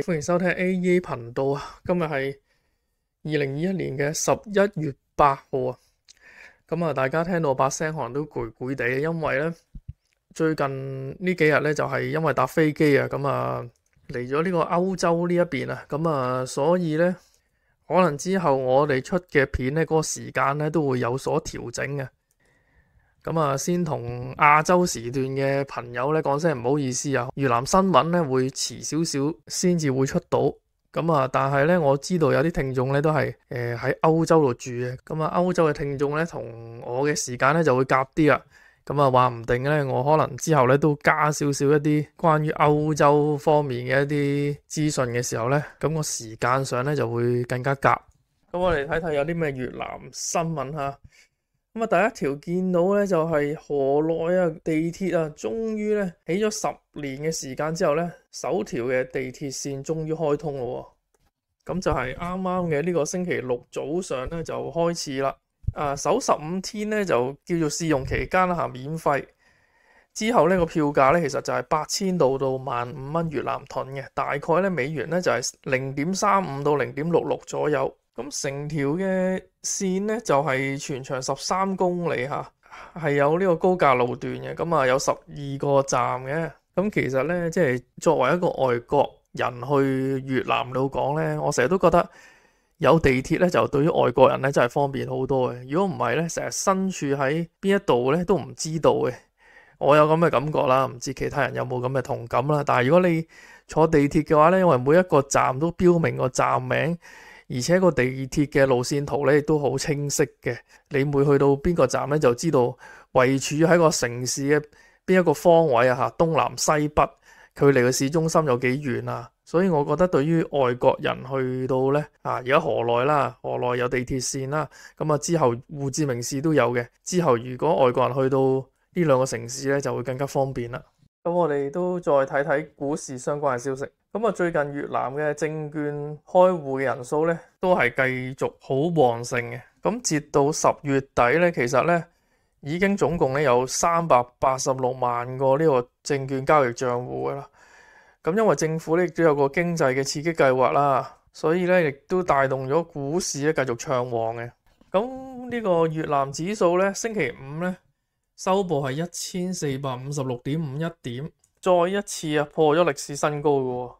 系欢迎收听 AEA 频道啊！今日系二零二一年嘅十一月八号啊！咁啊，大家听到我把声可能都攰攰地，因为咧最近呢几日咧就系因为搭飞机啊，咁啊嚟咗呢个欧洲呢一边啊，咁啊，所以咧可能之后我哋出嘅片咧嗰个时间咧都会有所调整嘅。咁啊，先同亞洲時段嘅朋友咧講聲唔好意思啊，越南新聞咧會遲少少先至會出到。咁啊，但係咧我知道有啲聽眾咧都係誒喺歐洲度住嘅。咁啊，歐洲嘅聽眾咧同我嘅時間咧就會夾啲啊。咁啊，話唔定咧，我可能之後咧都加少少一啲關於歐洲方面嘅一啲資訊嘅時候咧，咁個時間上咧就會更加夾。咁我嚟睇睇有啲咩越南新聞嚇。咁啊，第一條見到咧就係河內啊，地鐵啊，終於咧起咗十年嘅時間之後咧，首條嘅地鐵線終於開通咯喎，咁就係啱啱嘅呢個星期六早上咧就開始啦，啊，首十五天咧就叫做試用期間啦免費，之後咧個票價咧其實就係八千到到萬五蚊越南盾嘅，大概咧美元咧就係零點三五到零點六六左右。咁成条嘅线呢，就系全长十三公里吓，系有呢个高架路段嘅。咁啊，有十二个站嘅。咁其实呢，即系作为一个外国人去越南度讲呢，我成日都觉得有地铁呢，就对于外国人呢，真系方便好多嘅。如果唔系呢，成日身处喺边一度呢，都唔知道嘅。我有咁嘅感觉啦，唔知其他人有冇咁嘅同感啦。但系如果你坐地铁嘅话呢，因为每一个站都标明个站名。而且個地鐵嘅路線圖咧都好清晰嘅，你每去到邊個站咧，就知道位處喺個城市嘅邊一個方位啊，吓，東南西北，距離個市中心有幾遠啊？所以我覺得對於外國人去到咧啊，而家河内啦，河内有地鐵線啦，咁啊之後胡志明市都有嘅。之後如果外國人去到呢兩個城市咧，就會更加方便啦。咁我哋都再睇睇股市相關嘅消息。咁啊，最近越南嘅证券开户嘅人数咧，都系继续好旺盛嘅。咁截到十月底咧，其实咧已经总共咧有三百八十六万个呢个证券交易账户噶啦。咁因为政府咧亦都有个经济嘅刺激计划啦，所以咧亦都带动咗股市咧继续畅旺嘅。咁呢个越南指数咧，星期五咧收报系一千四百五十六点五一点，再一次啊破咗历史新高噶。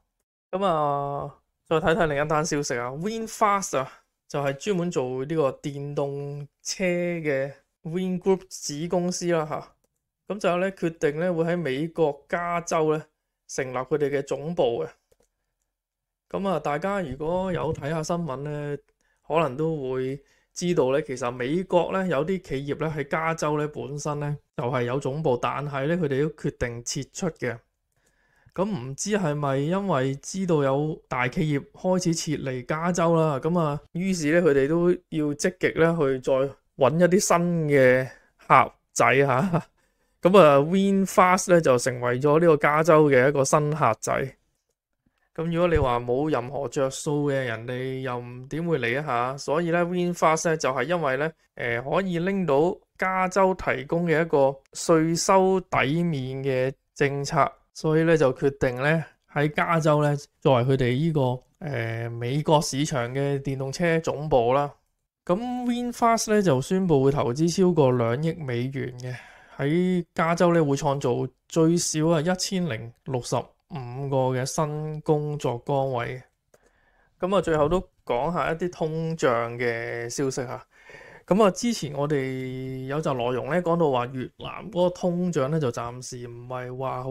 咁啊，再睇睇另一单消息啊，Winfast 啊，就系专门做呢个电动车嘅 WinGroup 子公司啦吓。咁就咧决定咧会喺美国加州咧成立佢哋嘅总部嘅。咁啊，大家如果有睇下新闻咧，可能都会知道咧，其实美国咧有啲企业咧喺加州咧本身咧就系有总部，但系咧佢哋都决定撤出嘅。咁唔知系咪因為知道有大企業開始撤離加州啦？咁啊，於是咧佢哋都要積極咧去再揾一啲新嘅客仔吓。咁啊 w i n Fast 咧就成為咗呢個加州嘅一個新客仔。咁如果你話冇任何着數嘅，人哋又唔點會嚟啊嚇。所以咧 w i n Fast 就係因為咧，誒可以拎到加州提供嘅一個税收抵免嘅政策。所以咧就决定咧喺加州咧作为佢哋呢个诶美国市场嘅电动车总部啦。咁 w i n f a s t 咧就宣布会投资超过两亿美元嘅喺加州咧会创造最少啊一千零六十五个嘅新工作岗位。咁啊最后都讲下一啲通胀嘅消息吓。咁啊之前我哋有集内容咧讲到话越南嗰个通胀咧就暂时唔系话好。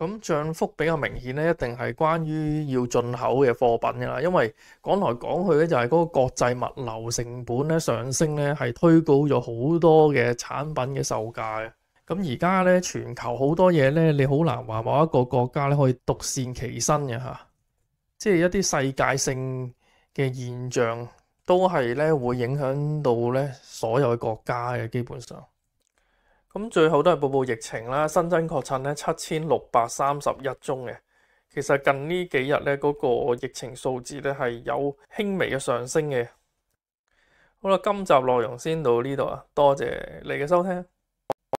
咁涨幅比较明显咧，一定系关于要进口嘅货品噶啦，因为讲来讲去咧，就系嗰个国际物流成本咧上升咧，系推高咗好多嘅产品嘅售价嘅。咁而家咧，全球好多嘢咧，你好难话某一个国家咧可以独善其身嘅吓，即系一啲世界性嘅现象都系咧会影响到咧所有嘅国家嘅基本上。咁最后都係報報疫情啦，新增确诊咧七千六百三十一宗嘅。其实近呢几日咧嗰个疫情数字咧係有轻微嘅上升嘅。好啦，今集内容先到呢度啊，多谢你嘅收听。